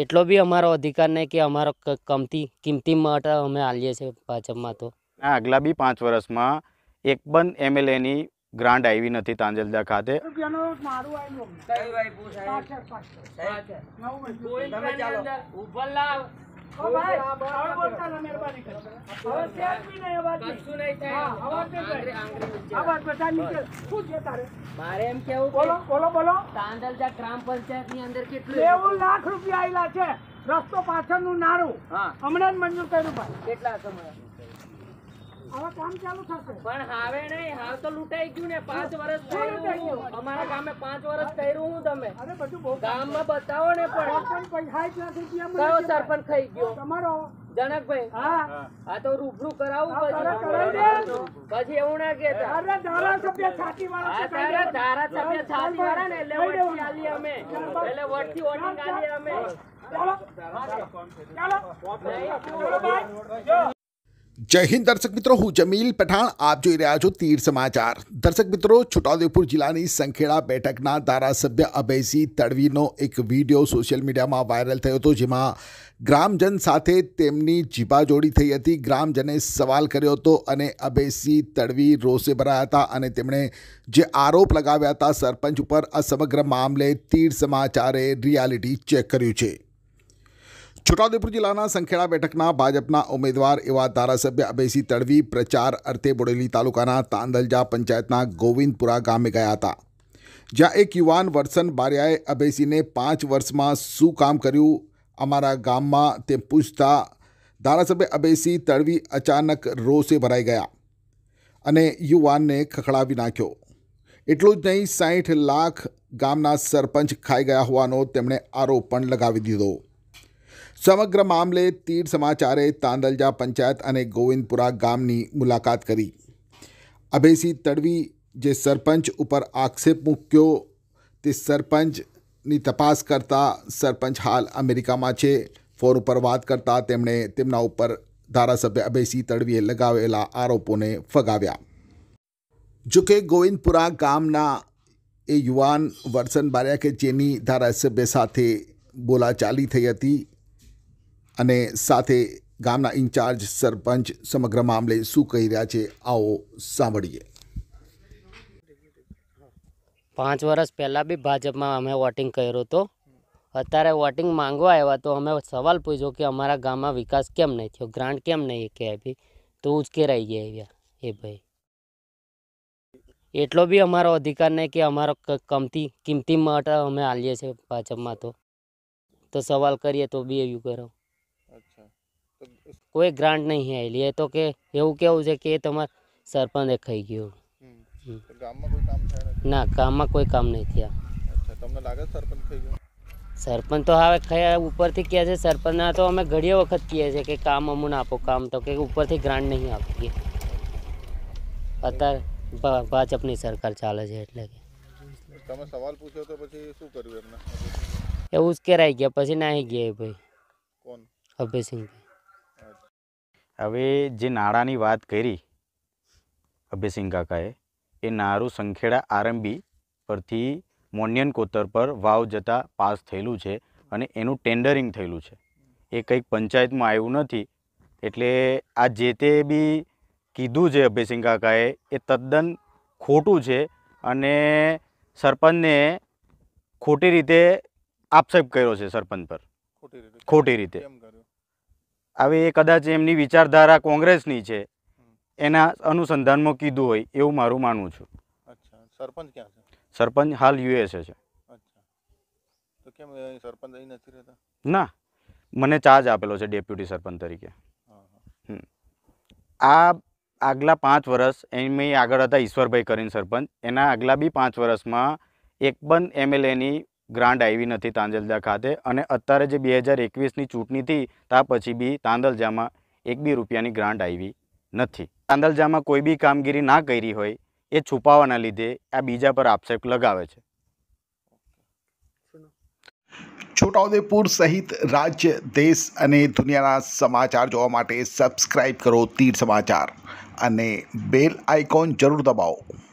એટલો બી અમારો અધિકાર નહીં કે અમારો કમતી કિંમતી માટે અમે આલીએ છીએ ભાજપમાં તો આગલા બી પાંચ વર્ષમાં એક પણ એમએલએની ગ્રાન્ટ આવી નથી તાંજલદા ખાતે મારું ઓ ભાઈ આવડ બોલતા ના મહેરબાની કરો હવે સેટ બી નહીં અવાજ કશું નહીં થાય અવાજ નહીં થાય અવાજ બધા નીકળ શું છે તારે મારે એમ કેવું બોલો બોલો બોલો તાંડલજા ગ્રામ પંચાયત ની અંદર કેટલું 90 લાખ રૂપિયા આયલા છે રસ્તો પાછળનું નારું હમણાં જ મંજૂર કર્યું ભાઈ કેટલા સમય પણ હવે નહીં હાલ તો લૂંટાઈ ગયું ને પાંચ વર્ષ થયું અમારા ગામે પાંચ વર્ષ કર્યું હું તમે અરે બધું ગામમાં બતાવો ને પણ સરપંચ થઈ ગયો તમારો જનકભાઈ હા તો રૂબરૂ કરાવું પછી એવું ના કેતા અમે એટલે વોટ થી અમે જય હિન્દ દર્શક મિત્રો હું જમીલ પઠાણ આપ જોઈ રહ્યા છો તીર સમાચાર દર્શક મિત્રો છોટાઉદેપુર જિલ્લાની સંખેડા બેઠકના ધારાસભ્ય અભયસિંહ તડવીનો એક વિડીયો સોશિયલ મીડિયામાં વાયરલ થયો હતો જેમાં ગ્રામજન સાથે તેમની જીબાજોડી થઈ હતી ગ્રામજને સવાલ કર્યો હતો અને અભયસિંહ તડવી રોષે ભરાયા હતા અને તેમણે જે આરોપ લગાવ્યા હતા સરપંચ ઉપર આ સમગ્ર મામલે તીર સમાચારે રિયાલિટી ચેક કર્યું છે છોટાઉદેપુર જિલ્લાના સંખેડા બેઠકના ભાજપના ઉમેદવાર એવા ધારાસભ્ય અભયસિંહ તડવી પ્રચાર અર્થે બોડેલી તાલુકાના તાંદલજા પંચાયતના ગોવિંદપુરા ગામે ગયા હતા જ્યાં એક યુવાન વર્સન બારિયાએ અભયસિંહને પાંચ વર્ષમાં શું કામ કર્યું અમારા ગામમાં તે પૂછતા ધારાસભ્ય અભયસિંહ તડવી અચાનક રોષે ભરાઈ ગયા અને યુવાનને ખખડાવી નાખ્યો એટલું જ નહીં સાહીઠ લાખ ગામના સરપંચ ખાઈ ગયા હોવાનો તેમણે આરોપ પણ લગાવી દીધો સમગ્ર મામલે તીડ સમાચારે તાંદલજા પંચાયત અને ગોવિંદપુરા ગામની મુલાકાત કરી અભયસિંહ તડવી જે સરપંચ ઉપર આક્ષેપ મૂક્યો તે સરપંચની તપાસ કરતા સરપંચ હાલ અમેરિકામાં છે ફોન ઉપર વાત કરતા તેમણે તેમના ઉપર ધારાસભ્ય અભયસિંહ તડવીએ લગાવેલા આરોપોને ફગાવ્યા જોકે ગોવિંદપુરા ગામના એ યુવાન વરસન બાર્યા કે જેની ધારાસભ્ય સાથે બોલાચાલી થઈ હતી અને સાથે ગામના ઇન્ચાર્જ સરપંચ સમગ્ર મામલે શું કહી રહ્યા છે આવો સાંભળીએ પાંચ વર્ષ પહેલાં બી ભાજપમાં અમે વોટિંગ કર્યું હતું અત્યારે વોટિંગ માંગવા આવ્યા તો અમે સવાલ પૂછ્યો કે અમારા ગામમાં વિકાસ કેમ નહીં થયો ગ્રાન્ટ કેમ નહીં કે આપી તો ઉચકેરાઈ ગયા આવ્યા એ ભાઈ એટલો બી અમારો અધિકાર નહીં કે અમારો કમતી કિંમતી માટે અમે આલીએ છીએ ભાજપમાં તો તો સવાલ કરીએ તો બી એવું કરો કોઈ ગ્રાન્ટ નહીં આવેલી એ તો કે એવું કેવું છે કે એ તમારે સરપંચે ખાઈ ગયું ના ગામમાં કોઈ કામ નહીં થયા સરપંચ તો હવે ખયા ઉપરથી કહે છે સરપંચના તો અમે ઘડીએ વખત કહીએ છે કે કામ અમુ અમને આપો કામ તો કે ઉપરથી ગ્રાન્ટ નહીં આપી આપતી અત્યારે ભાજપની સરકાર ચાલે છે એટલે કે તમે સવાલ પૂછ્યો તો પછી શું કર્યું એમને એવું જ કરાઈ ગયા પછી નાહી ગયા ભાઈ કોણ અભયસિંહભાઈ હવે જે નાળાની વાત કરી અભયસિંહ કાકાએ એ નારું સંખેડા આરંબી પરથી મોન્યન કોતર પર વાવ જતા પાસ થયેલું છે અને એનું ટેન્ડરિંગ થયેલું છે એ કંઈક પંચાયતમાં આવ્યું નથી એટલે આ જે તે બી કીધું છે અભયસિંહ કાકાએ એ તદ્દન ખોટું છે અને સરપંચને ખોટી રીતે આપસેપ કર્યો છે સરપંચ પર ખોટી રીતે હવે એ કદાચ એમની વિચારધારા કોંગ્રેસની છે એના અનુસંધાનમાં કીધું હોય એવું મારું માનવું છું સરપંચ ક્યાં છે સરપંચ હાલ યુએસએ છે તો કેમ સરપંચ ના મને ચાર્જ આપેલો છે ડેપ્યુટી સરપંચ તરીકે આ આગલા પાંચ વર્ષ એમની આગળ હતા ઈશ્વરભાઈ કરીને સરપંચ એના આગલા બી પાંચ વર્ષમાં એક પણ એમએલએની ગ્રાન્ડ આવી નથી તાંજલજા ખાતે અને અત્યારે જે બે હજાર એકવીસની ચૂંટણીથી ત્યાં પછી બી તાંદલજામાં એક બી રૂપિયાની ગ્રાન્ટ આવી નથી તાંદલજામાં કોઈ બી કામગીરી ના કરી હોય એ છુપાવાના લીધે આ બીજા પર આક્ષેપ લગાવે છે છોટાઉદેપુર સહિત રાજ્ય દેશ અને દુનિયાના સમાચાર જોવા માટે સબસ્ક્રાઇબ કરો તીર સમાચાર અને બેલ આઇકોન જરૂર દબાવો